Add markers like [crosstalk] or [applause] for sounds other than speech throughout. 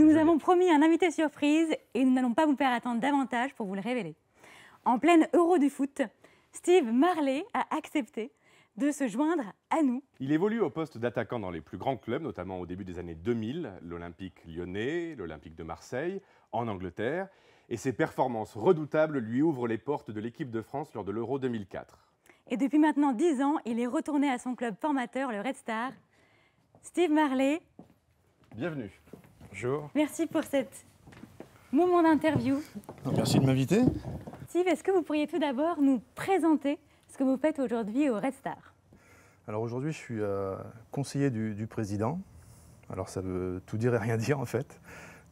Nous avons promis un invité surprise et nous n'allons pas vous faire attendre davantage pour vous le révéler. En pleine Euro du foot, Steve Marley a accepté de se joindre à nous. Il évolue au poste d'attaquant dans les plus grands clubs, notamment au début des années 2000, l'Olympique lyonnais, l'Olympique de Marseille, en Angleterre. Et ses performances redoutables lui ouvrent les portes de l'équipe de France lors de l'Euro 2004. Et depuis maintenant 10 ans, il est retourné à son club formateur, le Red Star. Steve Marley. Bienvenue. Merci pour cette moment d'interview. Merci de m'inviter. Steve, est-ce que vous pourriez tout d'abord nous présenter ce que vous faites aujourd'hui au Red Star Alors aujourd'hui, je suis euh, conseiller du, président. Alors ça veut tout dire et rien [laughs] dire en fait.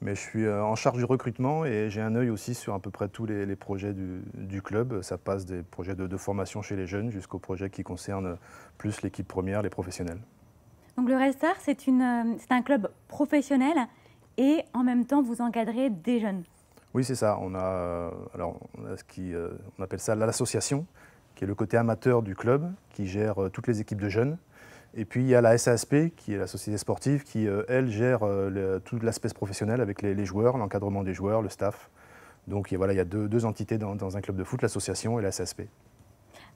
Mais je suis euh, en charge du recrutement et j'ai un œil aussi sur à peu près tous les, projets du, club. Ça passe des projets de, de formation chez les jeunes jusqu'aux projets qui concernent plus l'équipe première, les professionnels. Donc le Red Star, c'est euh, un club professionnel et en même temps vous encadrez des jeunes. Oui, c'est ça. On a, euh, alors, ce euh, appelle ça l'association, qui est le côté amateur du club, qui gère euh, toutes les équipes de jeunes. Et puis il y a la SASP, qui est la société sportive, qui, elle, gère tout l'aspect professionnel avec les, joueurs, l'encadrement des joueurs, le staff. Donc voilà, il y a deux, entités dans, un club de foot, l'association et la SASP.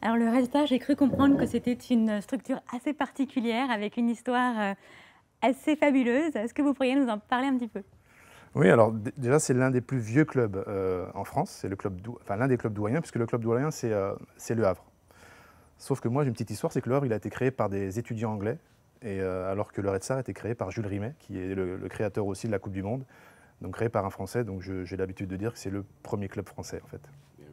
Alors le résultat, j'ai cru comprendre que c'était une structure assez particulière, avec une histoire assez fabuleuse. Est-ce que vous pourriez nous en parler un petit peu oui, alors déjà, c'est l'un des plus vieux clubs euh, en France. C'est club, enfin, l'un des clubs douaniens, puisque le club doyen, euh, c'est Le Havre. Sauf que moi, j'ai une petite histoire, c'est que Le il a été créé par des étudiants anglais, et, euh, alors que le Red a été créé par Jules Rimet, qui est le, créateur aussi de la Coupe du Monde, donc créé par un Français. Donc j'ai l'habitude de dire que c'est le premier club français, en fait. Eh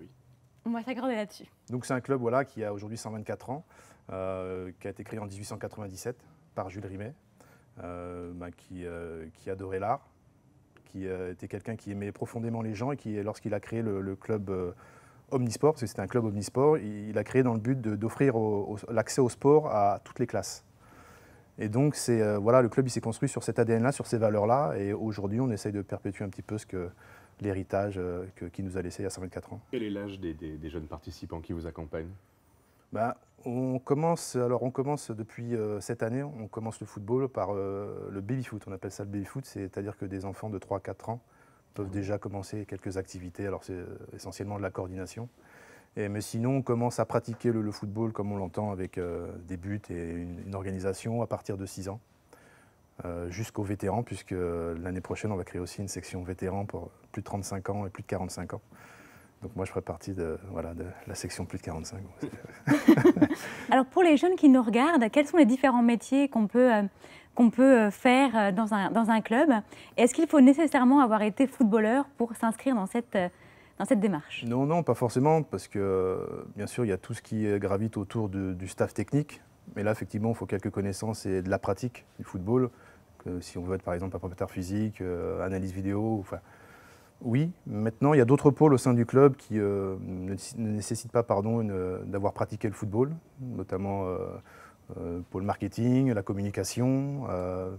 On va s'aggraver là-dessus. Donc c'est un club voilà, qui a aujourd'hui 124 ans, qui a été créé en 1897 par Jules Rimet, euh, bah, euh, qui, adorait l'art, qui euh, était quelqu'un qui aimait profondément les gens et qui, lorsqu'il a créé le, club Omnisport, parce que c'était un club omnisport, il, a créé dans le but d'offrir l'accès au sport à toutes les classes. Et donc, c'est voilà, le club s'est construit sur cet ADN-là, sur ces valeurs-là. Et aujourd'hui, on essaye de perpétuer un petit peu ce que l'héritage qu'il qui nous a laissé il y a 124 ans. Quel est l'âge des, jeunes participants qui vous accompagnent bah, on commence, depuis euh, cette année, on commence le football par euh, le baby-foot. On appelle ça le baby-foot, c'est-à-dire que des enfants de 3-4 ans peuvent déjà commencer quelques activités. Alors c'est euh, essentiellement de la coordination. mais sinon, on commence à pratiquer le, football comme on l'entend avec des buts et une, une, organisation à partir de 6 ans. jusqu'aux vétérans, puisque l'année prochaine, on va créer aussi une section vétérans pour plus de 35 ans et plus de 45 ans. Donc moi, je ferai partie de, de la section plus de 45. [laughs] Alors pour les jeunes qui nous regardent, quels sont les différents métiers qu'on peut, euh, euh, faire euh, dans un, club Est-ce qu'il faut nécessairement avoir été footballeur pour s'inscrire dans cette, dans cette démarche Non, non, pas forcément, parce que bien sûr, il y a tout ce qui gravite autour du staff technique. Mais là, effectivement, il faut quelques connaissances et de la pratique du football. si on veut être par exemple un préparateur physique, analyse vidéo, enfin, oui, maintenant il y a d'autres pôles au sein du club qui euh, ne, nécessitent pas d'avoir pratiqué le football, notamment euh, euh pôle marketing, la communication. Euh,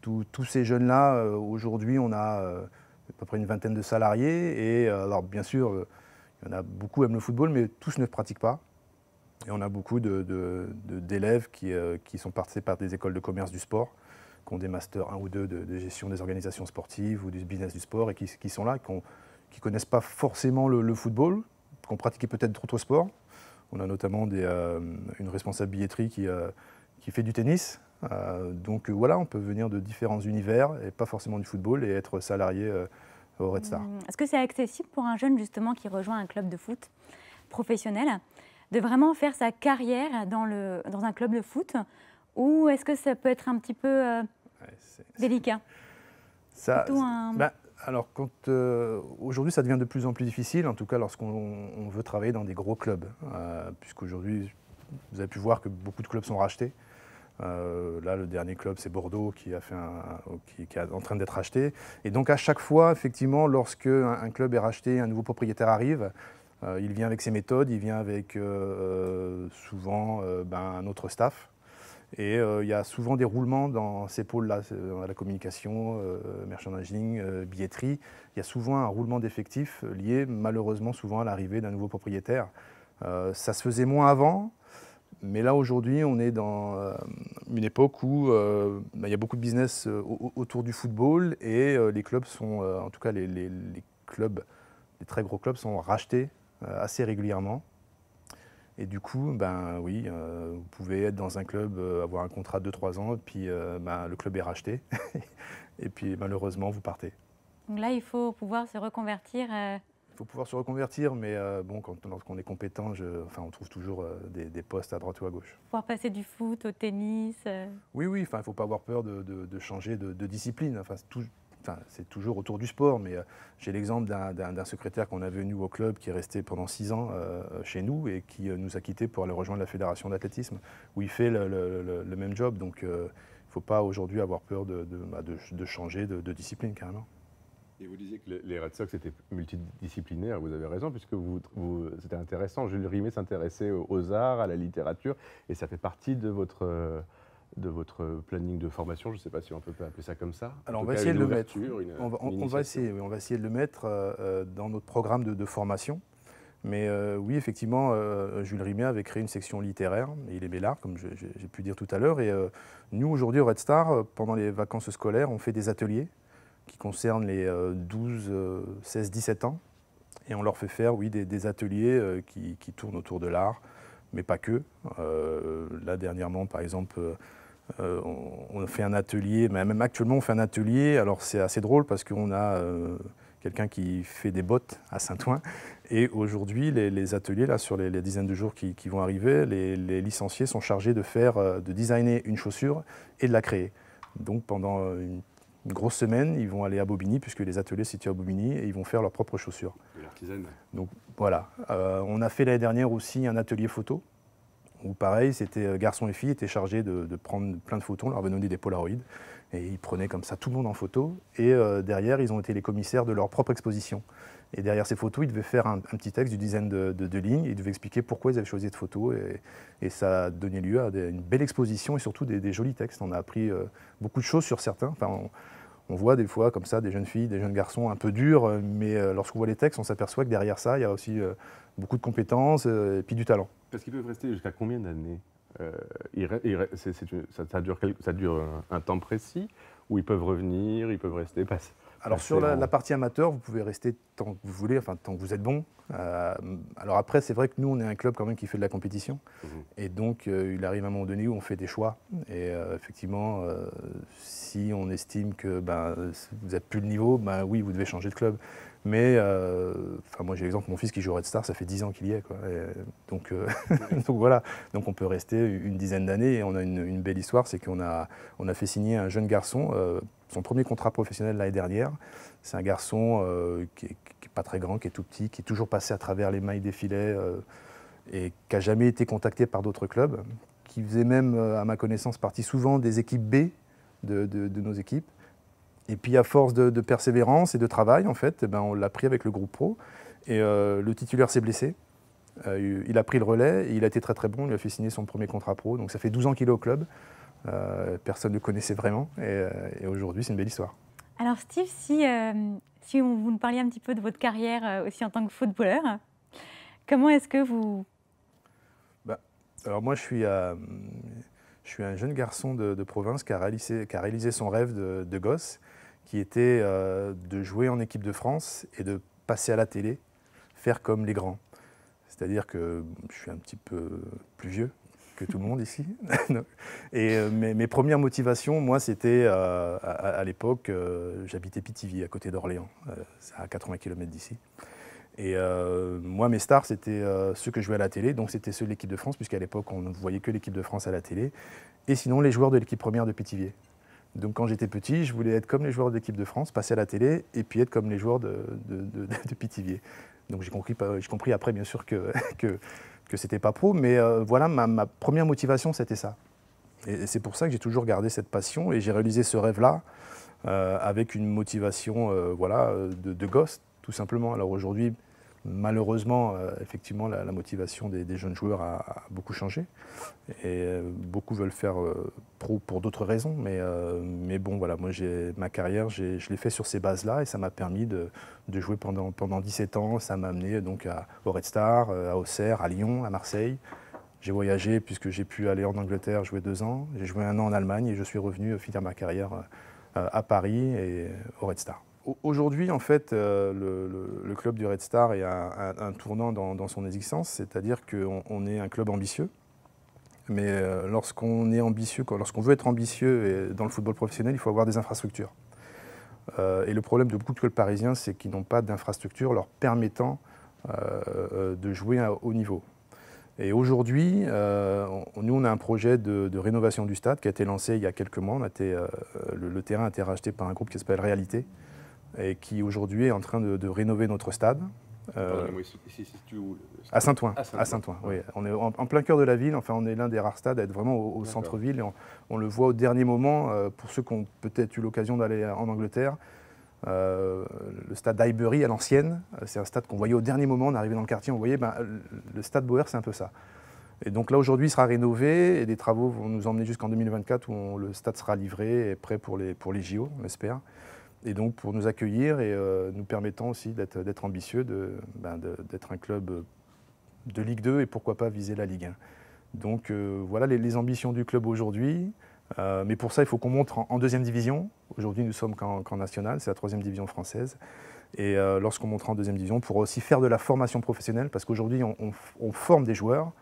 tous ces jeunes-là, aujourd'hui on a à peu près une vingtaine de salariés et alors bien sûr il y en a beaucoup aiment le football mais tous ne pratiquent pas. Et on a beaucoup d'élèves qui, sont partis par des écoles de commerce du sport qui ont des masters 1 ou 2 de, gestion des organisations sportives ou du business du sport et qui, sont là, qui ne connaissent pas forcément le, football, qui ont pratiqué peut-être d'autres sports. On a notamment des, euh, une responsable billetterie qui, euh, qui fait du tennis. Euh, donc voilà, on peut venir de différents univers et pas forcément du football et être salarié au Red Star. Hum, est-ce que c'est accessible pour un jeune justement qui rejoint un club de foot professionnel de vraiment faire sa carrière dans, le, dans un club de foot ou est-ce que ça peut être un petit peu Délicat. Ça, bah, alors, quand euh, aujourd'hui, ça devient de plus en plus difficile, en tout cas lorsqu'on veut travailler dans des gros clubs, euh, puisqu'aujourd'hui, vous avez pu voir que beaucoup de clubs sont rachetés. Euh, là, le dernier club, c'est Bordeaux qui, est en train d'être racheté. Et donc, à chaque fois, effectivement, lorsque un, club est racheté, un nouveau propriétaire arrive, il vient avec ses méthodes, il vient avec souvent ben, un autre staff et euh, il y a souvent des roulements dans ces pôles-là, euh, la communication, euh, merchandising, billetterie. Il y a souvent un roulement d'effectifs lié malheureusement souvent à l'arrivée d'un nouveau propriétaire. ça se faisait moins avant, mais là, aujourd'hui, on est dans une époque où bah, il y a beaucoup de business autour du football et les clubs sont, en tout cas les, clubs, les très gros clubs sont rachetés assez régulièrement. Et du coup, ben oui, euh, vous pouvez être dans un club, euh, avoir un contrat de 2-3 ans, puis euh, ben, le club est racheté. [laughs] et puis malheureusement, vous partez. Donc là, il faut pouvoir se reconvertir. Il faut pouvoir se reconvertir, mais bon, quand, est compétent, je, enfin, on trouve toujours des, postes à droite ou à gauche. Pouvoir passer du foot au tennis. Oui, oui, enfin, il ne faut pas avoir peur de, changer de, de discipline. Enfin, tout, c'est toujours autour du sport, mais euh, j'ai l'exemple d'un secrétaire qu'on avait venu au club qui est resté pendant six ans euh, chez nous et qui euh, nous a quittés pour aller rejoindre la fédération d'athlétisme, où il fait le, même job. Donc il ne faut pas aujourd'hui avoir peur de, bah, changer de discipline carrément. Et vous disiez que les Red Sox étaient multidisciplinaires, vous avez raison, puisque vous, c'était intéressant. Jules Rimet s'intéressait aux arts, à la littérature, et ça fait partie de votre de votre planning de formation. Je ne sais pas si on peut appeler ça comme ça. Alors on va, essayer de le mettre. on, va, essayer, de le mettre dans notre programme de, formation. Mais euh, oui, effectivement, euh, Jules Rimet avait créé une section littéraire, et il aimait l'art, comme j'ai pu dire tout à l'heure. Et euh, nous, aujourd'hui, au Red Star, pendant les vacances scolaires, on fait des ateliers qui concernent les 12, 16, 17 ans. Et on leur fait faire, oui, des, ateliers qui, tournent autour de l'art, mais pas que. Euh, là, dernièrement, par exemple, euh, on, a fait un atelier, mais même actuellement on fait un atelier, alors c'est assez drôle parce qu'on a euh, quelqu'un qui fait des bottes à Saint-Ouen, et aujourd'hui les, ateliers, là, sur les, dizaines de jours qui, vont arriver, les, les, licenciés sont chargés de faire, de designer une chaussure et de la créer. Donc pendant une une grosse semaine, ils vont aller à Bobigny, puisque les ateliers se situent à Bobigny, et ils vont faire leurs propres chaussures. Donc voilà. Euh, on a fait l'année dernière aussi un atelier photo, où pareil, c'était euh, garçons et filles étaient chargés de, prendre plein de photos, on leur avait donné des Polaroids et ils prenaient comme ça tout le monde en photo, et euh, derrière, ils ont été les commissaires de leur propre exposition. Et derrière ces photos, ils devaient faire un, petit texte du dizaine de, lignes. Ils devaient expliquer pourquoi ils avaient choisi cette photo. Et, et ça a lieu à une belle exposition et surtout des, jolis textes. On a appris beaucoup de choses sur certains. On voit des fois comme ça des jeunes filles, des jeunes garçons un peu durs, euh, mais euh, lorsqu'on voit les textes, on s'aperçoit que derrière ça, il y a aussi euh, beaucoup de compétences et puis du talent. Parce qu'ils peuvent rester jusqu'à combien d'années ça, dure, un, temps précis où ils peuvent revenir, ils peuvent rester, passer, alors sur la, partie amateur, vous pouvez rester tant que vous voulez, enfin tant que vous êtes bon. Euh, alors après, c'est vrai que nous, on est un club quand même qui fait de la compétition. Mhm. Et donc, euh, il arrive un moment donné où on fait des choix. Et euh, effectivement, si on estime que ben, vous n'êtes plus le niveau, ben oui, vous devez changer de club. Mais euh, enfin moi j'ai l'exemple mon fils qui joue Red Star, ça fait 10 ans qu'il y est. Euh, [laughs] donc, voilà, donc on peut rester une dizaine d'années et on a une, belle histoire, c'est qu'on a, on a fait signer un jeune garçon, euh, son premier contrat professionnel l'année dernière. C'est un garçon qui est, pas très grand, qui est tout petit, qui est toujours passé à travers les mailles des filets et qui n'a jamais été contacté par d'autres clubs, qui faisait même, à ma connaissance, partie souvent des équipes B de nos équipes. Et puis à force de, persévérance et de travail, en fait, eh ben, on l'a pris avec le groupe pro. Et euh, le titulaire s'est blessé. Euh, il a pris le relais il a été très très bon. Il a fait signer son premier contrat pro. Donc ça fait 12 ans qu'il est au club. Euh, personne ne le connaissait vraiment. Et, aujourd'hui, c'est une belle histoire. Alors Steve, si, si vous nous parliez un petit peu de votre carrière aussi en tant que footballeur, comment est-ce que vous... Bah, alors moi, je suis... Je suis un jeune garçon de, province qui a, réalisé, qui a réalisé son rêve de gosse qui était euh, de jouer en équipe de France et de passer à la télé, faire comme les grands. C'est-à-dire que je suis un petit peu plus vieux que tout le monde ici. [laughs] et euh, mes, premières motivations, moi, c'était euh, à, l'époque, j'habitais Pitivy, à côté d'Orléans, à 80 km d'ici. Et moi, mes stars, c'était ceux que je jouais à la télé, donc c'était ceux de l'équipe de France, puisqu'à l'époque, on ne voyait que l'équipe de France à la télé, et sinon les joueurs de l'équipe première de Pithiviers. Donc quand j'étais petit, je voulais être comme les joueurs de l'équipe de France, passer à la télé et puis être comme les joueurs de, de, [laughs] Donc j'ai compris, compris, après bien sûr que, [laughs] que, que c'était pas pro, mais euh, voilà, ma, première motivation c'était ça. Et, c'est pour ça que j'ai toujours gardé cette passion et j'ai réalisé ce rêve-là euh, avec une motivation euh, voilà, de, de gosse, tout simplement. Alors aujourd'hui, Malheureusement, euh, effectivement, la, motivation des, jeunes joueurs a, beaucoup changé. Et euh, beaucoup veulent faire euh, pro pour d'autres raisons. Mais, bon, voilà, moi, ma carrière, je l'ai fait sur ces bases-là et ça m'a permis de, jouer pendant, 17 ans. Ça m'a amené donc au Red Star, à Auxerre, à Lyon, à Marseille. J'ai voyagé puisque j'ai pu aller en Angleterre jouer deux ans. J'ai joué un an en Allemagne et je suis revenu finir ma carrière à Paris et au Red Star. Aujourd'hui, en fait, euh, le, club du Red Star est un, un, tournant dans, son existence, c'est-à-dire qu'on est un club ambitieux. Mais euh, lorsqu'on est ambitieux, lorsqu'on veut être ambitieux dans le football professionnel, il faut avoir des infrastructures. Euh, et le problème de beaucoup de clubs parisiens, c'est qu'ils n'ont pas d'infrastructures leur permettant de jouer à haut niveau. Et aujourd'hui, nous, on a un projet de, rénovation du stade qui a été lancé il y a quelques mois. le, terrain a été racheté par un groupe qui s'appelle Réalité, et qui aujourd'hui est en train de, rénover notre stade. Euh, à Saint-Ouen. À Saint-Ouen, oui. On est en, plein cœur de la ville. Enfin, on est l'un des rares stades à être vraiment au, centre-ville. On, le voit au dernier moment. Euh, pour ceux qui ont peut-être eu l'occasion d'aller en Angleterre, euh, le stade d'Highbury à l'ancienne, c'est un stade qu'on voyait au dernier moment. On arrivait dans le quartier, on voyait ben, le stade Boer, c'est un peu ça. Et donc là, aujourd'hui, il sera rénové et des travaux vont nous emmener jusqu'en 2024 où le stade sera livré et prêt pour les, pour les JO, on espère et donc pour nous accueillir et euh, nous permettant aussi d'être ambitieux, ben, d'être un club euh, de Ligue 2 et pourquoi pas viser la Ligue 1. Donc euh, voilà les, ambitions du club aujourd'hui. mais pour ça, il faut qu'on monte en, deuxième division. Aujourd'hui, nous sommes qu'en national, c'est la troisième division française. Et lorsqu'on montre en deuxième division, pour aussi faire de la formation professionnelle, parce qu'aujourd'hui, on, forme des joueurs,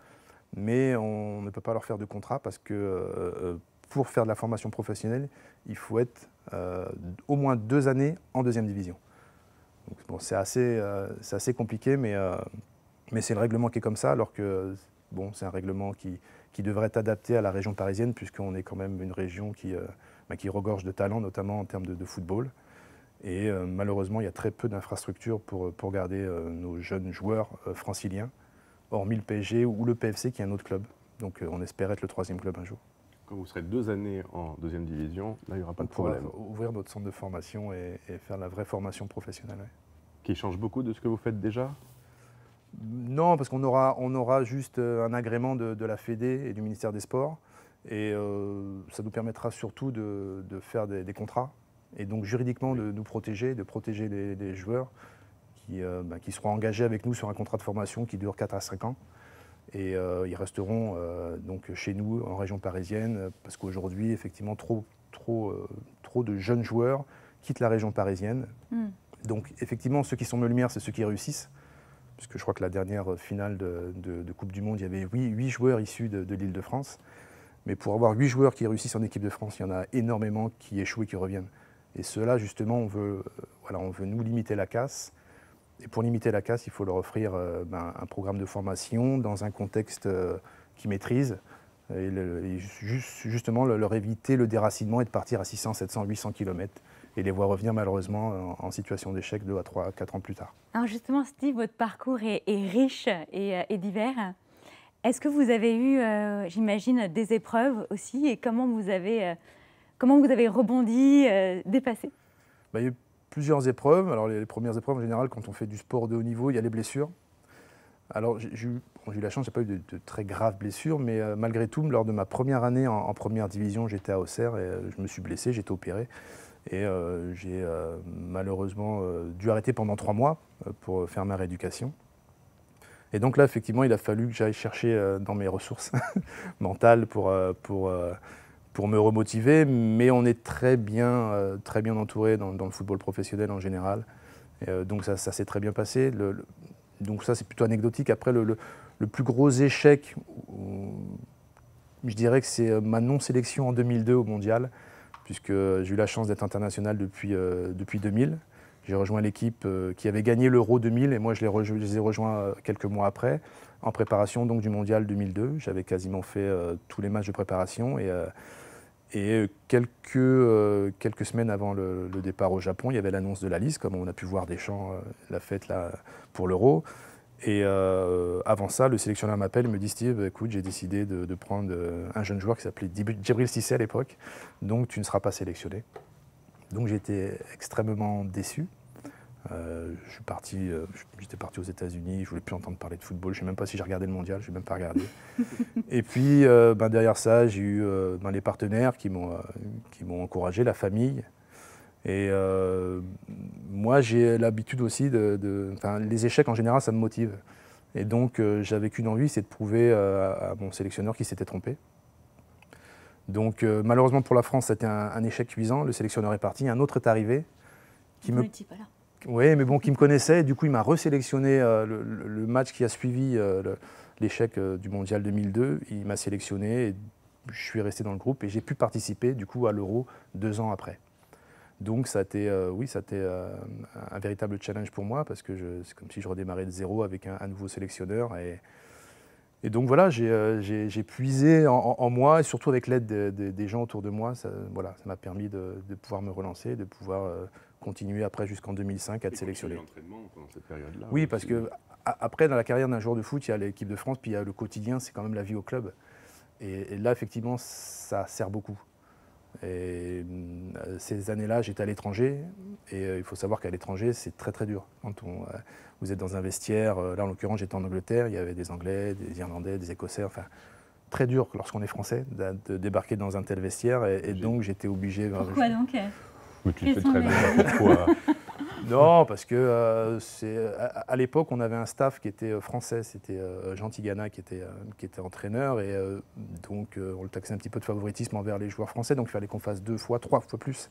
mais on ne peut pas leur faire de contrat, parce que pour faire de la formation professionnelle, il faut être euh, au moins deux années en deuxième division. bon, c'est assez, euh, assez compliqué, mais, euh, mais c'est le règlement qui est comme ça, alors que bon, c'est un règlement qui, qui devrait être adapté à la région parisienne, puisqu'on est quand même une région qui, bah, qui regorge de talents, notamment en termes de, football. Et malheureusement, il y a très peu d'infrastructures pour, pour garder nos jeunes joueurs franciliens, hormis le PSG ou le PFC, qui est un autre club. Donc on espère être le troisième club un jour. Quand vous serez deux années en deuxième division, là, il n'y aura pas de problème. Ouvrir notre centre de formation et, faire la vraie formation professionnelle. Qui change beaucoup de ce que vous faites déjà Non, parce qu'on aura, on aura juste euh, un agrément de, la Fédé et du ministère des Sports. Et euh, ça nous permettra surtout de, faire des, contrats et donc juridiquement de nous protéger, de protéger les, joueurs qui, euh, bah, qui seront engagés avec nous sur un contrat de formation qui dure 4 à 5 ans. Et euh, ils resteront euh, donc chez nous, en région parisienne, parce qu'aujourd'hui, effectivement, trop, euh, de jeunes joueurs quittent la région parisienne. Hmm. Donc, effectivement, ceux qui sont lumières c'est ceux qui réussissent. Puisque je crois que la dernière finale de, Coupe du Monde, il y avait huit joueurs issus de, l'île de France. Mais pour avoir huit joueurs qui réussissent en équipe de France, il y en a énormément qui échouent et qui reviennent. Et cela justement, on veut nous limiter la casse et pour limiter la casse, il faut leur offrir euh, ben, un programme de formation dans un contexte euh, qu'ils maîtrisent. Et, juste, justement, leur éviter le déracinement et de partir à 600, 700, 800 km et les voir revenir malheureusement en, situation d'échec 2 à 3, 4 ans plus tard. Alors justement, Steve, votre parcours est, riche euh, et, divers. Est-ce que vous avez eu, j'imagine, des épreuves aussi et comment vous avez, comment vous avez rebondi, dépassé bah, plusieurs épreuves. Alors, les, premières épreuves, en général, quand on fait du sport de haut niveau, il y a les blessures. Alors, j'ai eu, la chance, j'ai pas eu de, très graves blessures, mais euh, malgré tout, lors de ma première année en, première division, j'étais à Auxerre et euh, je me suis blessé, j'ai été opéré. Et euh, j'ai malheureusement dû arrêter pendant trois mois pour faire ma rééducation. Et donc là, effectivement, il a fallu que j'aille chercher dans mes ressources [laughs] mentales pour, pour pour me remotiver, mais on est très bien, euh, très bien entouré dans, le football professionnel en général. Euh, donc ça, s'est très bien passé. donc ça, c'est plutôt anecdotique. Après, le, plus gros échec, je dirais que c'est euh, ma non-sélection en 2002 au Mondial, puisque j'ai eu la chance d'être international depuis, depuis 2000. J'ai rejoint l'équipe qui avait gagné l'Euro 2000 et moi je les, ai rejoints quelques mois après, en préparation donc du Mondial 2002. J'avais quasiment fait tous les matchs de préparation et et euh, euh, quelques, semaines avant le, départ au Japon, il y avait l'annonce de la liste, comme on a pu voir des champs, euh, la fête pour l'Euro. Et avant ça, le sélectionneur m'appelle et me dit Steve, écoute, j'ai décidé de, prendre un jeune joueur qui s'appelait Djibril Sissé à l'époque, donc tu ne seras pas sélectionné. Donc j'étais extrêmement déçu. Euh, euh, j'étais parti aux États-Unis, je voulais plus entendre parler de football. Je sais même pas si j'ai regardé le mondial, je n'ai même pas regardé. [laughs] et puis, euh, ben, derrière ça, j'ai eu ben, les partenaires qui m'ont, encouragé, la famille. Et moi, j'ai l'habitude aussi de, les échecs en général, ça me motive. Et donc, j'avais qu'une envie, c'est de prouver à, mon sélectionneur qu'il s'était trompé. Donc, malheureusement pour la France, c'était un, échec cuisant. Le sélectionneur est parti, un autre est arrivé. Qui me... Oui, mais bon, qui me connaissait. Du coup, il m'a resélectionné euh, le, match qui a suivi euh, l'échec euh, du Mondial 2002. Il m'a sélectionné et je suis resté dans le groupe et j'ai pu participer du coup à l'Euro deux ans après. Donc ça a été, oui, ça a un véritable challenge pour moi parce que c'est comme si je redémarrais de zéro avec un, nouveau sélectionneur et, donc voilà, j'ai puisé en, moi et surtout avec l'aide des gens autour de moi, ça, voilà, ça m'a permis de, pouvoir me relancer, de pouvoir continuer après jusqu'en 2005 à être sélectionné. pendant cette période-là. Oui, parce que après, dans la carrière d'un joueur de foot, il y a l'équipe de France, puis il y a le quotidien, c'est quand même la vie au club. Et, là, effectivement, ça sert beaucoup. Et euh, ces années-là, j'étais à l'étranger, et euh, il faut savoir qu'à l'étranger, c'est très très dur. Quand on, euh, vous êtes dans un vestiaire, là en l'occurrence, j'étais en Angleterre, il y avait des Anglais, des Irlandais, des Écossais, enfin, très dur lorsqu'on est français de, débarquer dans un tel vestiaire, et, et donc j'étais obligé. Pourquoi donc tu très bien. Pourquoi euh. [laughs] Non, parce que euh, c'est à, l'époque, on avait un staff qui était euh, français, c'était euh, Jean qui était, qui était entraîneur, et donc on le taxait un petit peu de favoritisme envers les joueurs français, donc il fallait qu'on fasse deux fois, trois fois plus.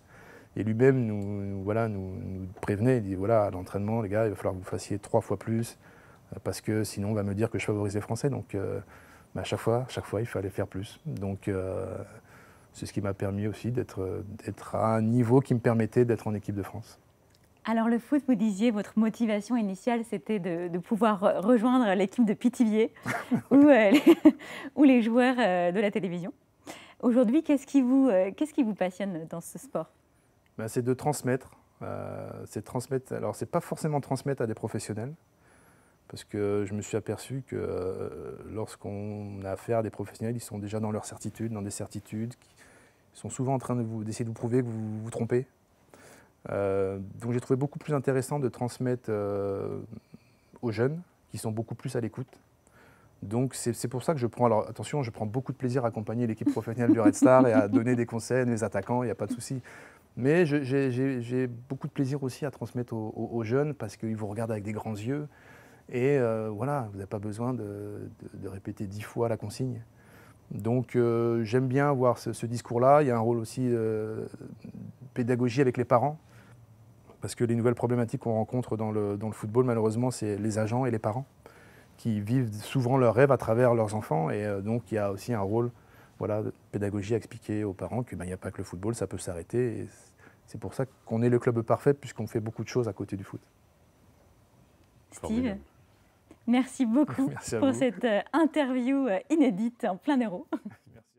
Et lui-même nous, voilà, nous, prévenait, il dit voilà, à l'entraînement, les gars, il va falloir que vous fassiez trois fois plus, parce que sinon on va me dire que je favorise les Français. Donc à chaque fois, chaque fois, il fallait faire plus. Donc c'est ce qui m'a permis aussi d'être à un niveau qui me permettait d'être en équipe de France. Alors le foot, vous disiez, votre motivation initiale, c'était de, pouvoir rejoindre l'équipe de Pithiviers [laughs] ou, euh, les, [laughs] ou, les, joueurs euh, de la télévision. Aujourd'hui, qu'est-ce qui, euh, qui, vous passionne dans ce sport ben, C'est de transmettre. c'est transmettre. Alors c'est pas forcément transmettre à des professionnels, parce que je me suis aperçu que lorsqu'on a affaire à des professionnels, ils sont déjà dans leur certitude, dans des certitudes. Ils sont souvent en train d'essayer de, vous prouver que vous vous trompez. Euh, donc j'ai trouvé beaucoup plus intéressant de transmettre euh, aux jeunes, qui sont beaucoup plus à l'écoute. Donc c'est pour ça que je prends, alors attention, je prends beaucoup de plaisir à accompagner l'équipe [laughs] professionnelle du Red Star et à donner des conseils, les attaquants, il n'y a pas de souci. Mais j'ai beaucoup de plaisir aussi à transmettre aux, jeunes parce qu'ils vous regardent avec des grands yeux. Et euh, voilà, vous n'avez pas besoin de répéter dix fois la consigne. Donc euh, j'aime bien voir ce, discours-là. Il y a un rôle aussi de euh, pédagogie avec les parents, parce que les nouvelles problématiques qu'on rencontre dans le, football, malheureusement, c'est les agents et les parents qui vivent souvent leurs rêves à travers leurs enfants. Et euh, donc il y a aussi un rôle voilà, de pédagogie à expliquer aux parents qu'il ben, n'y a pas que le football, ça peut s'arrêter. C'est pour ça qu'on est le club parfait, puisqu'on fait beaucoup de choses à côté du foot. Steve Merci beaucoup [laughs] pour cette euh, interview euh, inédite en plein héros. [laughs] [laughs]